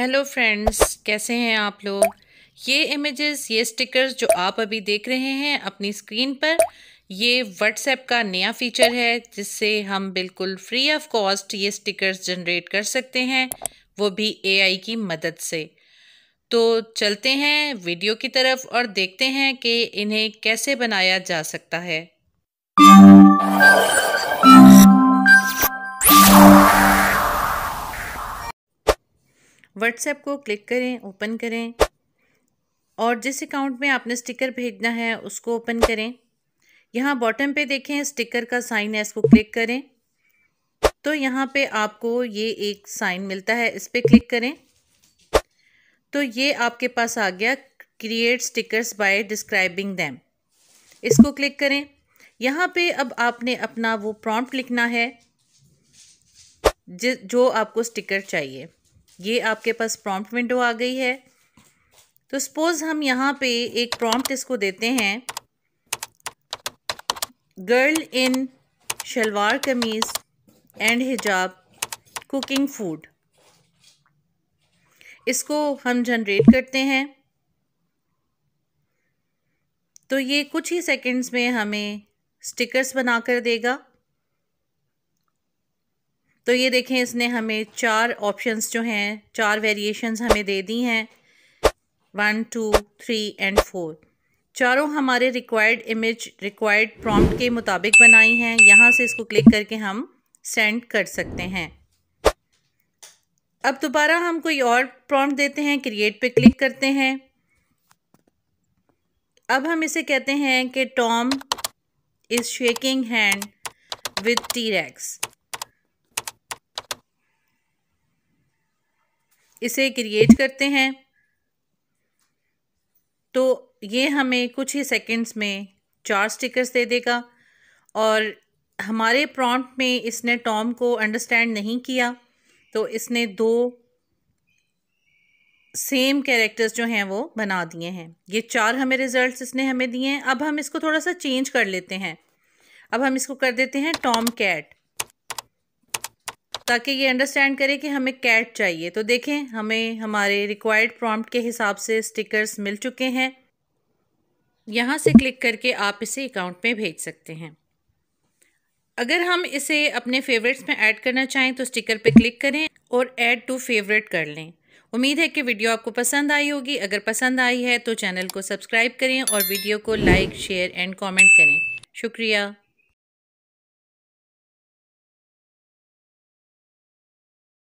hello friends कैसे हैं आप लोग ये इमेजेस ये स्टिकर्स जो आप अभी देख रहे हैं अपनी स्क्रीन पर ये व्हाट्सएप का नया फीचर है जिससे हम बिल्कुल फ्री ऑफ कॉस्ट ये स्टिकर्स जनरेट कर सकते हैं वो भी एआई की मदद से तो चलते हैं वीडियो की तरफ और देखते हैं कि इन्हें कैसे बनाया जा सकता है व्हाट्सएप को क्लिक करें ओपन करें और जिस अकाउंट में आपने स्टिकर भेजना है उसको ओपन करें यहाँ बॉटम पे देखें स्टिकर का साइन है इसको क्लिक करें तो यहाँ पे आपको ये एक साइन मिलता है इस पर क्लिक करें तो ये आपके पास आ गया create stickers by describing them इसको क्लिक करें यहाँ पे अब आपने अपना वो प्रॉम्प्ट लिखना है जो आपको स्टिकर चाहिए ये आपके पास प्रॉम्प्ट विंडो आ गई है तो सपोज़ हम यहाँ पे एक प्रॉम्प्ट इसको देते हैं गर्ल इन शलवार कमीज़ एंड हिजाब कुकिंग फूड इसको हम जनरेट करते हैं तो ये कुछ ही सेकंड्स में हमें स्टिकर्स बना कर देगा तो ये देखें इसने हमें चार ऑप्शंस जो हैं चार वेरिएशंस हमें दे दी हैं one two three and four चारों हमारे रिक्वायर्ड इमेज रिक्वायर्ड प्रॉम्प्ट के मुताबिक बनाई हैं यहाँ से इसको क्लिक करके हम सेंड कर सकते हैं अब दोबारा हम कोई और प्रॉम्प्ट देते हैं क्रिएट पे क्लिक करते हैं अब हम इसे कहते हैं कि Tom is shaking hand with T rex इसे क्रिएट करते हैं तो ये हमें कुछ ही सेकंड्स में चार स्टिकर्स दे देगा और हमारे प्रॉम्प्ट में इसने टॉम को अंडरस्टैंड नहीं किया तो इसने दो सेम कैरेक्टर्स जो हैं वो बना दिए हैं ये चार हमें रिजल्ट्स इसने हमें दिए हैं अब हम इसको थोड़ा सा चेंज कर लेते हैं अब हम इसको कर देते हैं टॉम कैट ताकि ये अंडरस्टैंड करें कि हमें कैट चाहिए तो देखें हमें हमारे रिक्वायर्ड प्रॉम्प्ट के हिसाब से स्टिकर्स मिल चुके हैं यहाँ से क्लिक करके आप इसे अकाउंट में भेज सकते हैं अगर हम इसे अपने फेवरेट्स में ऐड करना चाहें तो स्टिकर पर क्लिक करें और ऐड टू फेवरेट कर लें उम्मीद है कि वीडियो आपको पसंद आई होगी अगर पसंद आई है तो चैनल को सब्सक्राइब करें और वीडियो को लाइक शेयर एंड कमेंट करें शुक्रिया